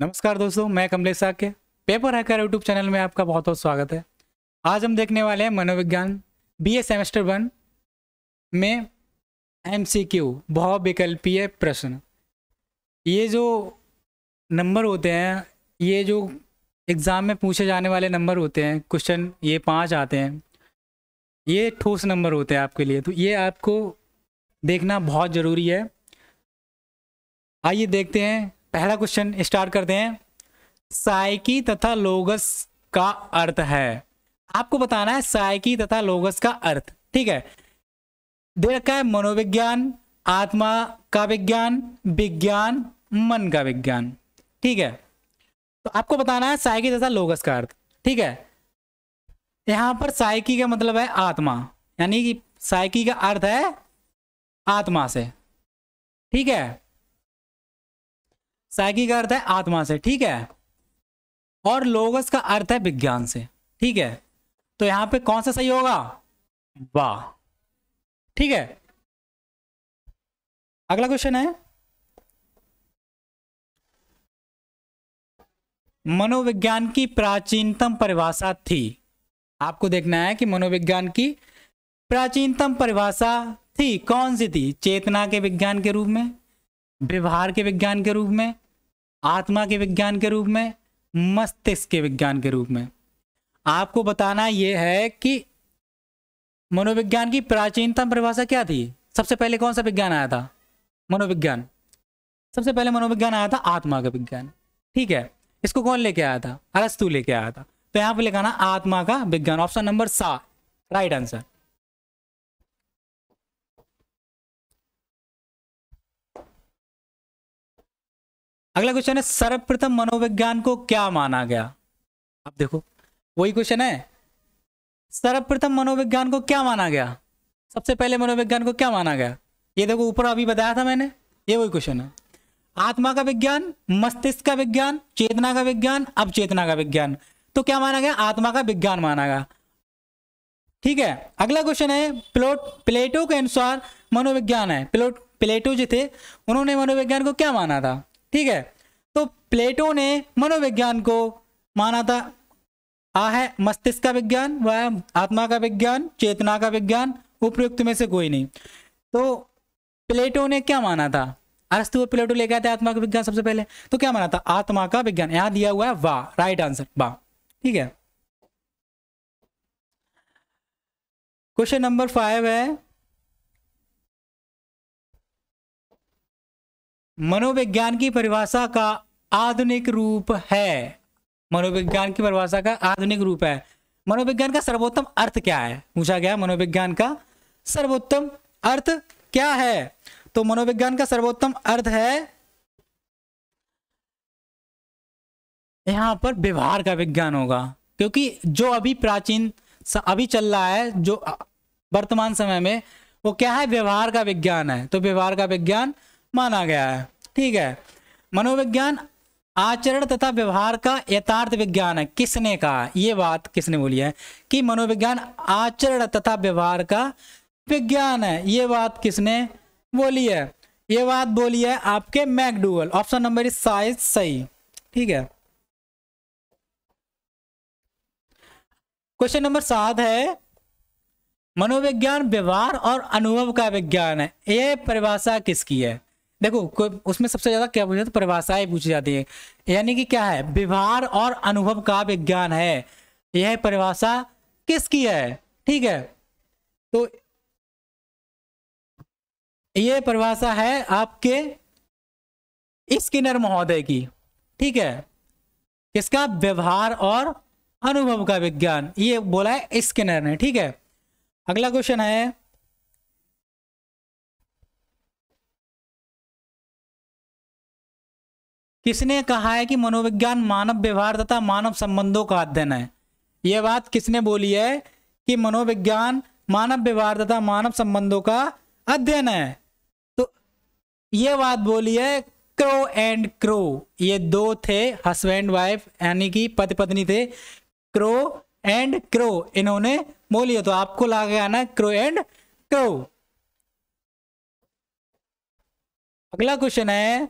नमस्कार दोस्तों मैं Kamlesh Shakya paper hacker YouTube channel में आपका बहुत बहुत स्वागत है आज हम देखने वाले हैं मनोविज्ञान बीए सेमेस्टर वन में एमसीक्यू बहुविकल्पीय प्रश्न ये जो नंबर होते हैं ये जो एग्ज़ाम में पूछे जाने वाले नंबर होते हैं क्वेश्चन ये पाँच आते हैं ये ठोस नंबर होते हैं आपके लिए तो ये आपको देखना बहुत ज़रूरी है आइए देखते हैं पहला क्वेश्चन स्टार्ट करते हैं साइकी तथा लोगस का अर्थ है आपको बताना है साइकी तथा लोगस का अर्थ ठीक है दे रखा है मनोविज्ञान आत्मा का विज्ञान विज्ञान मन का विज्ञान ठीक है तो आपको बताना है साइकी तथा लोगस का अर्थ ठीक है यहां पर साइकी का मतलब है आत्मा यानी कि साइकी का अर्थ है आत्मा से ठीक है साइकी का अर्थ है आत्मा से ठीक है और लोगस का अर्थ है विज्ञान से ठीक है तो यहां पे कौन सा सही होगा वाह ठीक है अगला क्वेश्चन है मनोविज्ञान की प्राचीनतम परिभाषा थी आपको देखना है कि मनोविज्ञान की प्राचीनतम परिभाषा थी कौन सी थी चेतना के विज्ञान के रूप में व्यवहार के विज्ञान के रूप में आत्मा के विज्ञान के रूप में मस्तिष्क के विज्ञान के रूप में आपको बताना यह है कि मनोविज्ञान की प्राचीनतम परिभाषा क्या थी सबसे पहले कौन सा विज्ञान आया था मनोविज्ञान सबसे पहले मनोविज्ञान आया था आत्मा का विज्ञान ठीक है इसको कौन लेके आया था अरस्तु लेके आया था तो यहां पे लिखाना आत्मा का विज्ञान option number C right answer अगला क्वेश्चन है सर्वप्रथम मनोविज्ञान को क्या माना गया अब देखो वही क्वेश्चन है सर्वप्रथम मनोविज्ञान को क्या माना गया सबसे पहले मनोविज्ञान को क्या माना गया ये देखो ऊपर अभी बताया था मैंने ये वही क्वेश्चन है आत्मा का विज्ञान मस्तिष्क का विज्ञान चेतना का विज्ञान अब चेतना का विज्ञान तो क्या माना गया आत्मा का विज्ञान माना गया ठीक है अगला क्वेश्चन है प्लोट प्लेटो के अनुसार मनोविज्ञान है प्लोट प्लेटो जो थे उन्होंने मनोविज्ञान को क्या माना था ठीक है तो प्लेटो ने मनोविज्ञान को माना था आ है मस्तिष्क का विज्ञान वह है आत्मा का विज्ञान चेतना का विज्ञान उपयुक्त में से कोई नहीं तो प्लेटो ने क्या माना था अरस्तु और प्लेटो लेके आते आत्मा का विज्ञान सबसे पहले तो क्या माना था आत्मा का विज्ञान यहां दिया हुआ है वाह राइट आंसर वाह ठीक है क्वेश्चन नंबर फाइव है मनोविज्ञान की परिभाषा का आधुनिक रूप है मनोविज्ञान की परिभाषा का आधुनिक रूप है मनोविज्ञान का सर्वोत्तम अर्थ क्या है पूछा गया मनोविज्ञान का सर्वोत्तम अर्थ क्या है तो मनोविज्ञान का सर्वोत्तम अर्थ है यहां पर व्यवहार का विज्ञान होगा क्योंकि जो अभी प्राचीन अभी चल रहा है जो वर्तमान समय में वो क्या है व्यवहार का विज्ञान है तो व्यवहार का विज्ञान माना गया है ठीक है मनोविज्ञान आचरण तथा व्यवहार का यथार्थ विज्ञान है किसने कहा ये बात किसने बोली है कि मनोविज्ञान आचरण तथा व्यवहार का विज्ञान है ये बात किसने बोली है ये बात बोली है आपके मैकडूगल ऑप्शन नंबर इज साइज सही ठीक है क्वेश्चन नंबर सात है मनोविज्ञान व्यवहार और अनुभव का विज्ञान है यह परिभाषा किसकी है देखो उसमें सबसे ज्यादा क्या पूछा है तो परिभाषाएं पूछी जाती है यानी कि क्या है व्यवहार और अनुभव का विज्ञान है यह परिभाषा किसकी है ठीक है तो यह परिभाषा है आपके स्किनर महोदय की ठीक है किसका व्यवहार और अनुभव का विज्ञान ये बोला है स्किनर ने ठीक है अगला क्वेश्चन है किसने कहा है कि मनोविज्ञान मानव व्यवहार तथा मानव संबंधों का अध्ययन है यह बात किसने बोली है कि मनोविज्ञान मानव व्यवहार तथा मानव संबंधों का अध्ययन है तो यह बात बोली है क्रो एंड क्रो ये दो थे हस्बैंड वाइफ यानी कि पति पत्नी थे क्रो एंड क्रो इन्होंने बोली है तो आपको ला गया ना क्रो एंड क्रो अगला क्वेश्चन है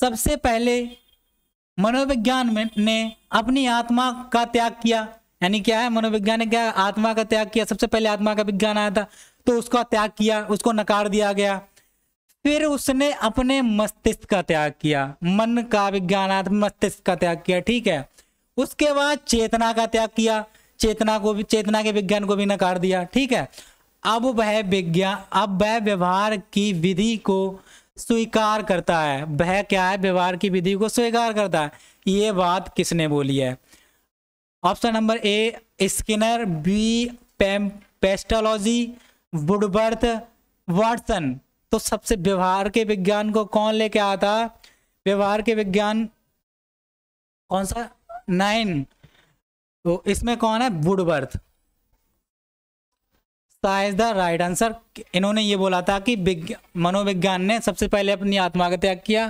सबसे पहले मनोविज्ञान ने अपनी आत्मा का त्याग किया यानी क्या है मनोविज्ञान ने क्या आत्मा का त्याग किया सबसे पहले आत्मा का विज्ञान आया था तो उसका त्याग किया उसको नकार दिया गया फिर उसने अपने मस्तिष्क का त्याग किया मन का विज्ञानात्मक मस्तिष्क का त्याग किया ठीक है उसके बाद चेतना का त्याग किया चेतना को भी चेतना के विज्ञान को भी नकार दिया ठीक है अब वह विज्ञान अब वह व्यवहार की विधि को स्वीकार करता है वह क्या है व्यवहार की विधि को स्वीकार करता है ये बात किसने बोली है option number A Skinner B पेम पेस्टोलॉजी वुडबर्थ वाटसन तो सबसे व्यवहार के विज्ञान को कौन लेके आता व्यवहार के विज्ञान कौन सा नाइन तो इसमें कौन है वुडबर्थ सा इज द राइट आंसर इन्होंने ये बोला था कि मनोविज्ञान ने सबसे पहले अपनी आत्मा का त्याग किया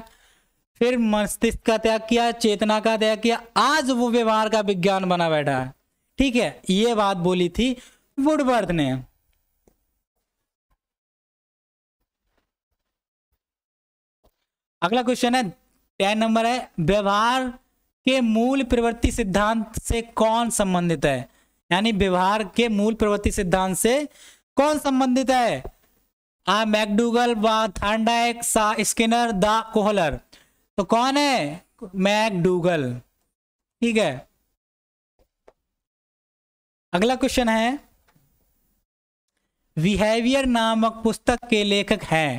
फिर मस्तिष्क का त्याग किया चेतना का त्याग किया आज वो व्यवहार का विज्ञान बना बैठा है ठीक है ये बात बोली थी वुडबर्थ ने अगला क्वेश्चन है टेन नंबर है व्यवहार के मूल प्रवृत्ति सिद्धांत से कौन संबंधित है यानी व्यवहार के मूल प्रवृत्ति सिद्धांत से कौन संबंधित है आ मैकडूगल व सा स्किनर द कोहलर तो कौन है मैकडूगल ठीक है अगला क्वेश्चन है विहेवियर नामक पुस्तक के लेखक हैं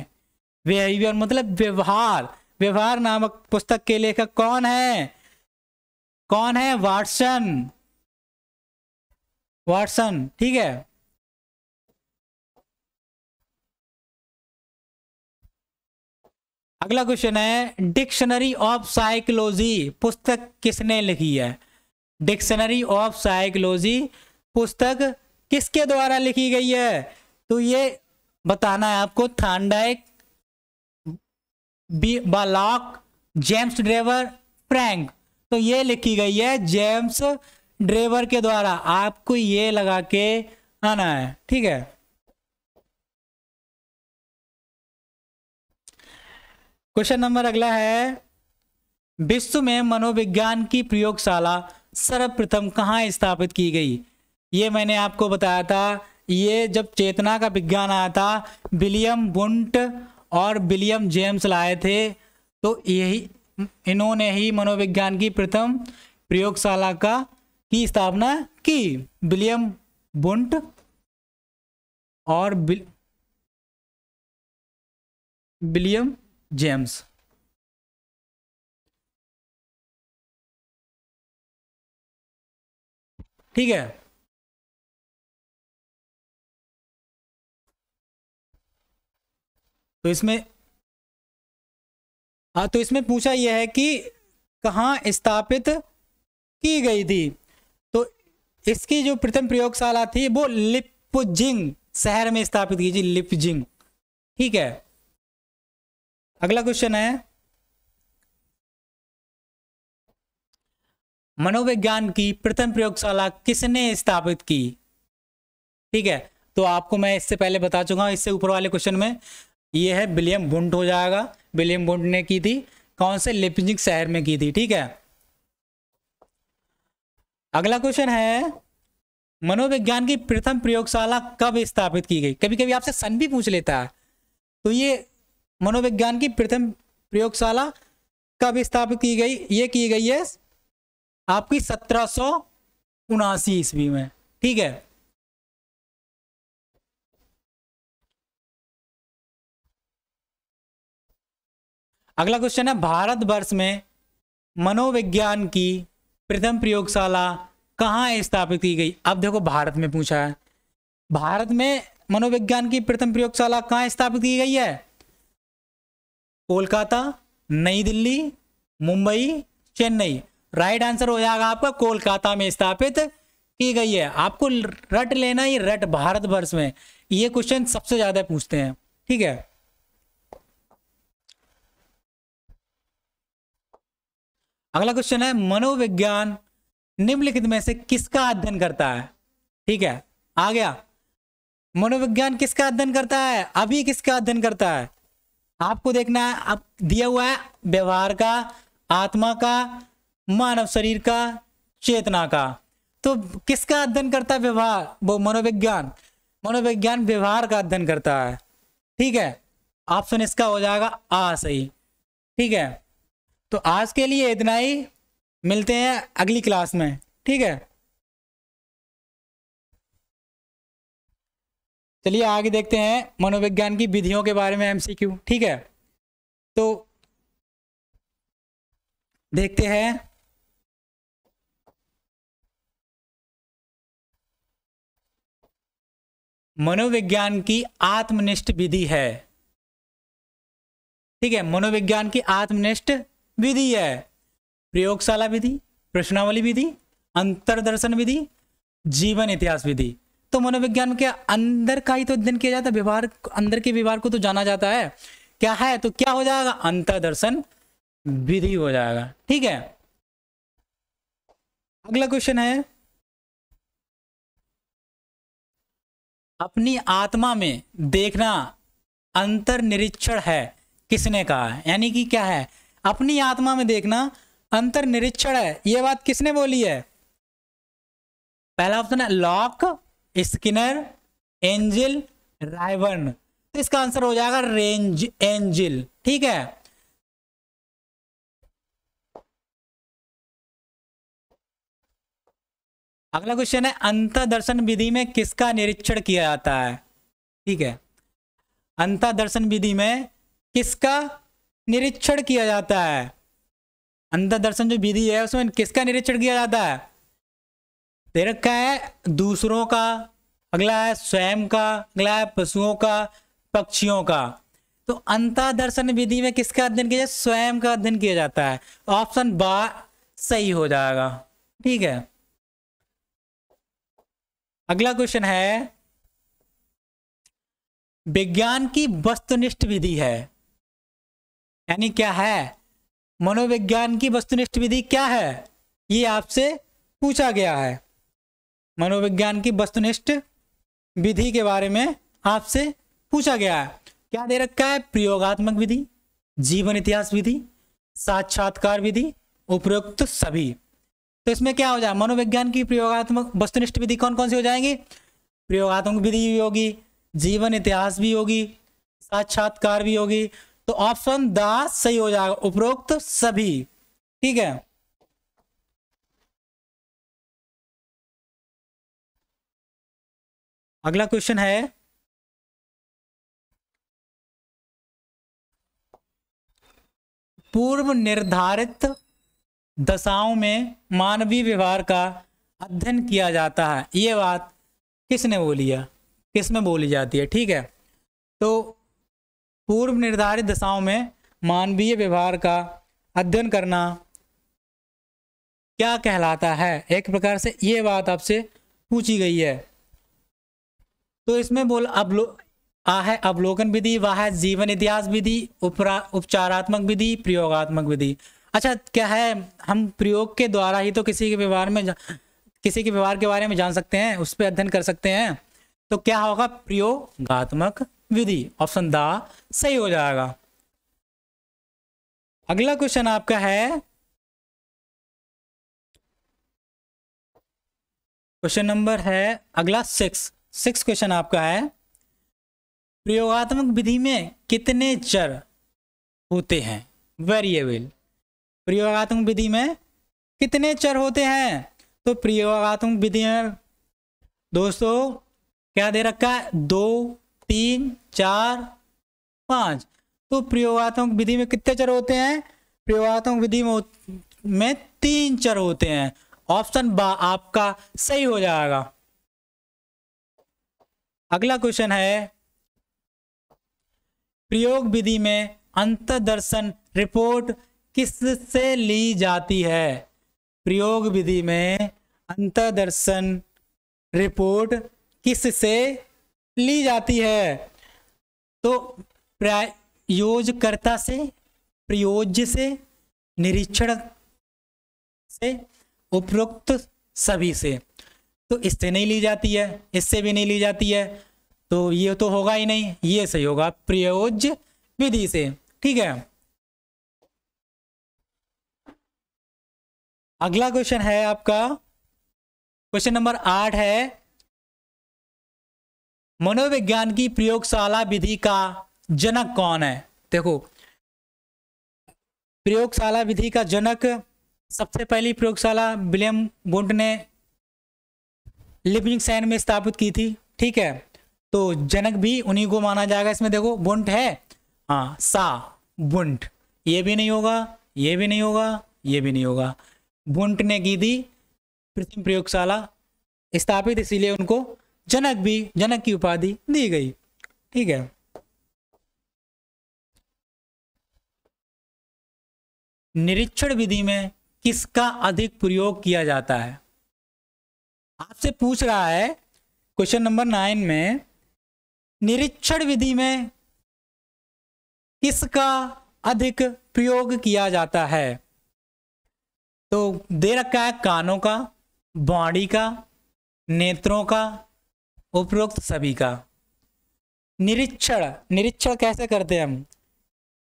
विहेवियर मतलब व्यवहार व्यवहार नामक पुस्तक के लेखक कौन है कौन है वाटसन वाटसन ठीक है अगला क्वेश्चन है डिक्शनरी ऑफ साइकोलॉजी पुस्तक किसने लिखी है डिक्शनरी ऑफ साइकोलॉजी पुस्तक किसके द्वारा लिखी गई है तो ये बताना है आपको थांडाइक बालॉक जेम्स ड्रेवर फ्रैंक तो ये लिखी गई है जेम्स ड्राइवर के द्वारा आपको ये लगा के आना है ठीक है क्वेश्चन नंबर अगला है विश्व में मनोविज्ञान की प्रयोगशाला सर्वप्रथम कहाँ स्थापित की गई ये मैंने आपको बताया था ये जब चेतना का विज्ञान आया था विलियम बुंट और विलियम जेम्स लाए थे तो यही इन्होंने ही मनोविज्ञान की प्रथम प्रयोगशाला का की स्थापना की विलियम बुंट और विलियम जेम्स ठीक है तो इसमें हाँ तो इसमें पूछा यह है कि कहा स्थापित की गई थी इसकी जो प्रथम प्रयोगशाला थी वो लिपजिंग शहर में स्थापित की जी लिपजिंग ठीक है अगला क्वेश्चन है मनोविज्ञान की प्रथम प्रयोगशाला किसने स्थापित की ठीक है तो आपको मैं इससे पहले बता चुका हूं इससे ऊपर वाले क्वेश्चन में यह है विलियम बुंट हो जाएगा विलियम बुंट ने की थी कौन से लिपजिंग शहर में की थी ठीक है अगला क्वेश्चन है मनोविज्ञान की प्रथम प्रयोगशाला कब स्थापित की गई कभी कभी आपसे सन भी पूछ लेता है तो ये मनोविज्ञान की प्रथम प्रयोगशाला कब स्थापित की गई ये की गई है आपकी सत्रह सौ उनासी ईस्वी में ठीक है अगला क्वेश्चन है भारत वर्ष में मनोविज्ञान की प्रथम प्रयोगशाला कहाँ स्थापित की गई अब देखो भारत में पूछा है भारत में मनोविज्ञान की प्रथम प्रयोगशाला कहाँ स्थापित की गई है कोलकाता नई दिल्ली मुंबई चेन्नई राइट आंसर हो जाएगा आपका कोलकाता में स्थापित की गई है आपको रट लेना ही रट भारत वर्ष में ये क्वेश्चन सबसे ज्यादा पूछते हैं ठीक है अगला क्वेश्चन है मनोविज्ञान निम्नलिखित में से किसका अध्ययन करता है ठीक है आ गया मनोविज्ञान किसका अध्ययन करता है अभी किसका अध्ययन करता है आपको देखना है अब दिया हुआ है व्यवहार का आत्मा का मानव शरीर का चेतना का तो किसका अध्ययन करता है व्यवहार वो मनोविज्ञान मनोविज्ञान व्यवहार का अध्ययन करता है ठीक है ऑप्शन इसका हो जाएगा आ सही ठीक है तो आज के लिए इतना ही मिलते हैं अगली क्लास में ठीक है चलिए आगे देखते हैं मनोविज्ञान की विधियों के बारे में एमसीक्यू ठीक है तो देखते हैं मनोविज्ञान की आत्मनिष्ठ विधि है ठीक है मनोविज्ञान की आत्मनिष्ठ विधि है प्रयोगशाला विधि प्रश्नावली विधि अंतरदर्शन विधि जीवन इतिहास विधि तो मनोविज्ञान के अंदर का ही तो अध्ययन किया जाता है व्यवहार अंदर के व्यवहार को तो जाना जाता है क्या है तो क्या हो जाएगा अंतरदर्शन विधि हो जाएगा ठीक है अगला क्वेश्चन है अपनी आत्मा में देखना अंतर निरीक्षण है किसने कहा यानी कि क्या है अपनी आत्मा में देखना अंतर निरीक्षण है यह बात किसने बोली है पहला ऑप्शन है लॉक स्किनर एंजिल रायवन तो इसका आंसर हो जाएगा रेंज एंजिल ठीक है अगला क्वेश्चन है अंतर्दर्शन विधि में किसका निरीक्षण किया जाता है ठीक है अंतर्दर्शन विधि में किसका निरीक्षण किया जाता है अंतर दर्शन जो विधि है उसमें किसका निरीक्षण किया जाता है दे है दूसरों का अगला है स्वयं का अगला है पशुओं का पक्षियों का तो अंतर दर्शन विधि में किसका अध्ययन किया जाए स्वयं का अध्ययन किया जाता है ऑप्शन बा सही हो जाएगा ठीक है अगला क्वेश्चन है विज्ञान की वस्तुनिष्ठ विधि है यानी क्या है मनोविज्ञान की वस्तुनिष्ठ विधि क्या है ये आपसे पूछा गया है मनोविज्ञान की वस्तुनिष्ठ विधि के बारे में आपसे पूछा गया है क्या दे रखा है प्रयोगात्मक विधि जीवन इतिहास विधि साक्षात्कार विधि उपरोक्त सभी तो इसमें क्या हो जाए मनोविज्ञान की प्रयोगात्मक वस्तुनिष्ठ विधि कौन कौन सी हो जाएंगी प्रयोगात्मक विधि भी होगी जीवन इतिहास भी होगी साक्षात्कार भी होगी तो ऑप्शन द सही हो जाएगा उपरोक्त सभी ठीक है अगला क्वेश्चन है पूर्व निर्धारित दशाओं में मानवीय व्यवहार का अध्ययन किया जाता है ये बात किसने बोली है किसमें बोली जाती है ठीक है तो पूर्व निर्धारित दशाओं में मानवीय व्यवहार का अध्ययन करना क्या कहलाता है एक प्रकार से ये बात आपसे पूछी गई है तो इसमें बोल अवलो आ है अवलोकन विधि वह है जीवन इतिहास विधि उपचारात्मक विधि प्रयोगात्मक विधि अच्छा क्या है हम प्रयोग के द्वारा ही तो किसी के व्यवहार में किसी के व्यवहार के बारे में जान सकते हैं उस पर अध्ययन कर सकते हैं तो क्या होगा प्रयोगात्मक विधि ऑप्शन द सही हो जाएगा अगला क्वेश्चन आपका है क्वेश्चन नंबर है अगला सिक्स सिक्स क्वेश्चन आपका है प्रयोगात्मक विधि में कितने चर होते हैं वेरिएबल प्रयोगात्मक विधि में कितने चर होते हैं तो प्रयोगात्मक विधि में दोस्तों क्या दे रखा है दो तीन चार पाँच तो प्रयोगात्मक विधि में कितने चर होते हैं प्रयोगात्मक विधि में, में तीन चर होते हैं ऑप्शन बा आपका सही हो जाएगा अगला क्वेश्चन है प्रयोग विधि में अंतर्दर्शन रिपोर्ट किससे ली जाती है प्रयोग विधि में अंतर्दर्शन रिपोर्ट किससे ली जाती है तो प्रायोजकर्ता से प्रयोज्य से निरीक्षण से उपरोक्त सभी से तो इससे नहीं ली जाती है इससे भी नहीं ली जाती है तो ये तो होगा ही नहीं ये सही होगा प्रयोज्य विधि से ठीक है अगला क्वेश्चन है आपका क्वेश्चन नंबर आठ है मनोविज्ञान की प्रयोगशाला विधि का जनक कौन है देखो प्रयोगशाला विधि का जनक सबसे पहली प्रयोगशाला विलियम बुंड ने लिविंग सैन में स्थापित की थी ठीक है तो जनक भी उन्हीं को माना जाएगा इसमें देखो बुंट है हाँ सा बुंट ये भी नहीं होगा ये भी नहीं होगा ये भी नहीं होगा बुंट ने की थी प्रथम प्रयोगशाला स्थापित इसीलिए उनको जनक भी जनक की उपाधि दी गई ठीक है निरीक्षण विधि में किसका अधिक प्रयोग किया जाता है आपसे पूछ रहा है क्वेश्चन नंबर नाइन में निरीक्षण विधि में किसका अधिक प्रयोग किया जाता है तो दे रखा है कानों का बॉडी का नेत्रों का उपरोक्त सभी का निरीक्षण निरीक्षण कैसे करते हैं हम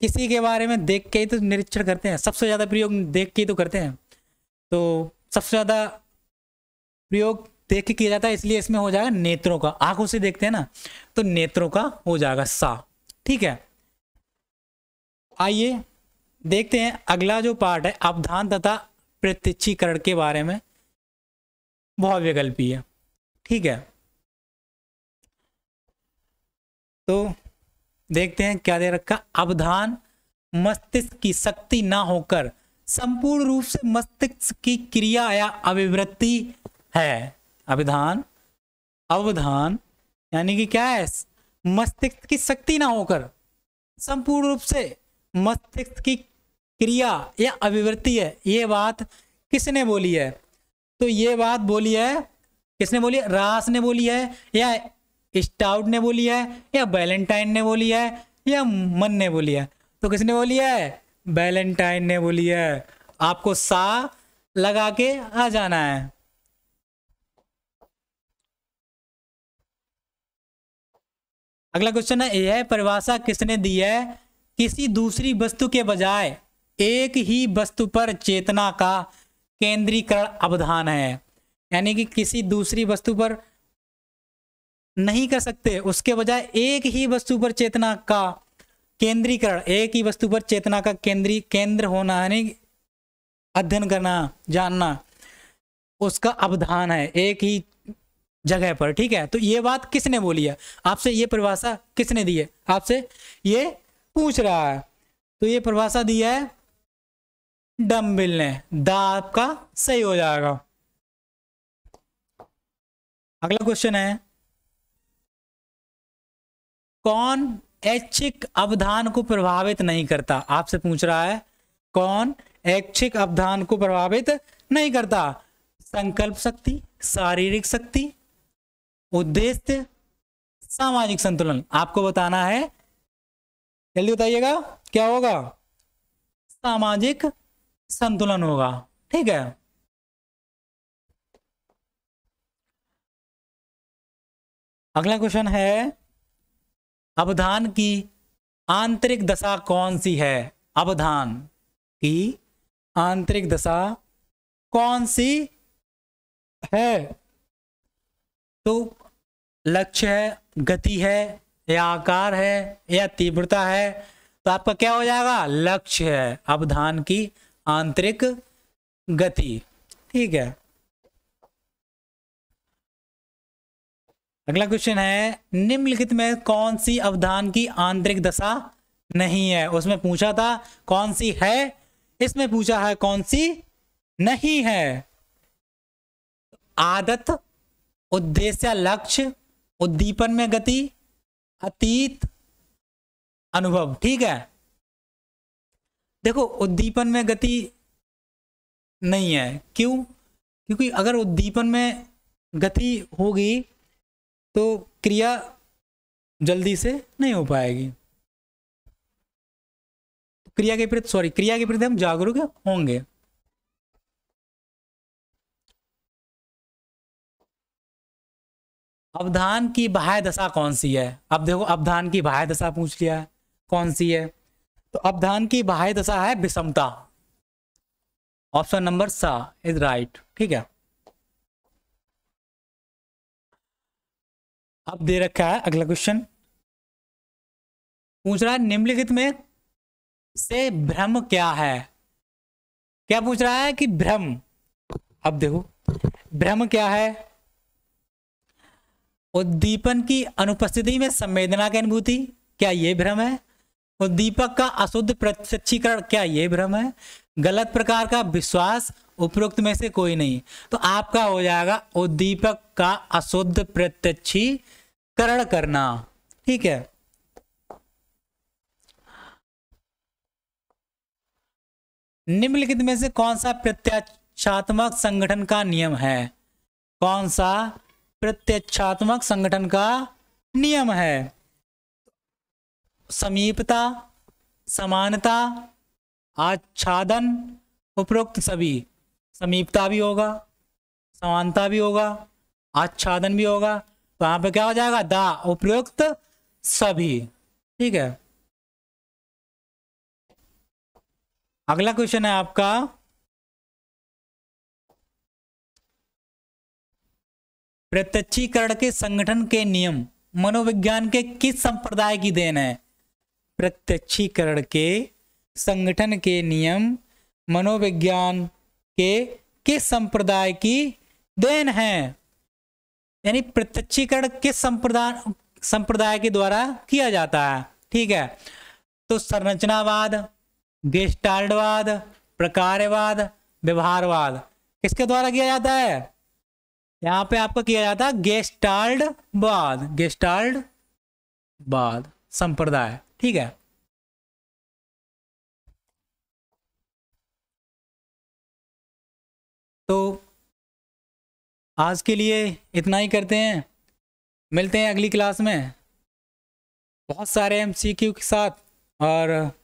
किसी के बारे में देख के ही तो निरीक्षण करते हैं सबसे ज़्यादा प्रयोग देख के ही तो करते हैं तो सबसे ज़्यादा प्रयोग देख के किया जाता है इसलिए इसमें हो जाएगा नेत्रों का आंखों से देखते हैं ना तो नेत्रों का हो जाएगा सा ठीक है आइए देखते हैं अगला जो पार्ट है अवधान तथा प्रत्यक्षीकरण के बारे में बहुत है ठीक है तो देखते हैं क्या दे रखा अवधान मस्तिष्क की शक्ति ना होकर संपूर्ण रूप से मस्तिष्क की क्रिया या अभिवृत्ति है अभिधान अवधान यानी कि क्या है मस्तिष्क की शक्ति ना होकर संपूर्ण रूप से मस्तिष्क की क्रिया या अभिवृत्ति है ये बात किसने बोली है तो ये बात बोली है किसने बोली है? रास ने बोली है या स्टाउट ने बोली है या वैलेंटाइन ने बोली है या मन ने बोली है तो किसने बोली है वैलेंटाइन ने बोली है आपको सा लगा के आ जाना है अगला क्वेश्चन है यह परिभाषा किसने दी है किसी दूसरी वस्तु के बजाय एक ही वस्तु पर चेतना का केंद्रीकरण अवधान है यानी कि किसी दूसरी वस्तु पर नहीं कर सकते उसके बजाय एक ही वस्तु पर चेतना का केंद्रीकरण एक ही वस्तु पर चेतना का केंद्रीय केंद्र होना यानी अध्ययन करना जानना उसका अवधान है एक ही जगह पर ठीक है तो ये बात किसने बोली है आपसे ये परिभाषा किसने दी है आपसे ये पूछ रहा है तो ये परिभाषा दी है डम्बिल ने द आपका सही हो जाएगा अगला क्वेश्चन है कौन ऐच्छिक अवधान को प्रभावित नहीं करता आपसे पूछ रहा है कौन ऐच्छिक अवधान को प्रभावित नहीं करता संकल्प शक्ति शारीरिक शक्ति उद्देश्य सामाजिक संतुलन आपको बताना है जल्दी बताइएगा क्या होगा सामाजिक संतुलन होगा ठीक है अगला क्वेश्चन है अवधान की आंतरिक दशा कौन सी है अवधान की आंतरिक दशा कौन सी है तो लक्ष्य है गति है या आकार है या तीव्रता है तो आपका क्या हो जाएगा लक्ष्य है अवधान की आंतरिक गति ठीक है अगला क्वेश्चन है निम्नलिखित में कौन सी अवधान की आंतरिक दशा नहीं है उसमें पूछा था कौन सी है इसमें पूछा है कौन सी नहीं है आदत उद्देश्य लक्ष्य उद्दीपन में गति अतीत अनुभव ठीक है देखो उद्दीपन में गति नहीं है क्यों क्योंकि अगर उद्दीपन में गति होगी तो क्रिया जल्दी से नहीं हो पाएगी क्रिया के प्रति सॉरी क्रिया के प्रति हम जागरूक होंगे अवधान की बाह्य दशा कौन सी है अब देखो अवधान की बाह्य दशा पूछ लिया है कौन सी है तो अवधान की बाह्य दशा है विषमता option number C is right ठीक है अब दे रखा है अगला क्वेश्चन पूछ रहा है निम्नलिखित में से भ्रम क्या है क्या पूछ रहा है कि भ्रम अब देखो भ्रम क्या है उद्दीपन की अनुपस्थिति में संवेदना की अनुभूति क्या यह भ्रम है उद्दीपक का अशुद्ध प्रत्यक्षीकरण क्या यह भ्रम है गलत प्रकार का विश्वास उपरोक्त में से कोई नहीं तो आपका हो जाएगा उद्दीपक का अशुद्ध प्रत्यक्षीकरण करना ठीक है निम्नलिखित में से कौन सा प्रत्यक्षात्मक संगठन का नियम है कौन सा प्रत्यक्षात्मक संगठन का नियम है समीपता समानता आच्छादन उपरोक्त सभी समीपता भी होगा समानता भी होगा आच्छादन भी होगा तो यहाँ पे क्या हो जाएगा दा उपयुक्त सभी ठीक है अगला क्वेश्चन है आपका प्रत्यक्षीकरण के संगठन के नियम मनोविज्ञान के किस संप्रदाय की देन है प्रत्यक्षीकरण के संगठन के नियम मनोविज्ञान के किस संप्रदाय की देन है यानी प्रत्यक्षीकरण किस संप्रदाय संप्रदाय के द्वारा किया जाता है ठीक है तो संरचनावाद गेस्टाल्टवाद प्रकारवाद व्यवहारवाद किसके द्वारा किया जाता है यहां पे आपका किया जाता है गेस्टाल्ड बाद संप्रदाय ठीक है तो आज के लिए इतना ही करते हैं मिलते हैं अगली क्लास में बहुत सारे एमसीक्यू के साथ और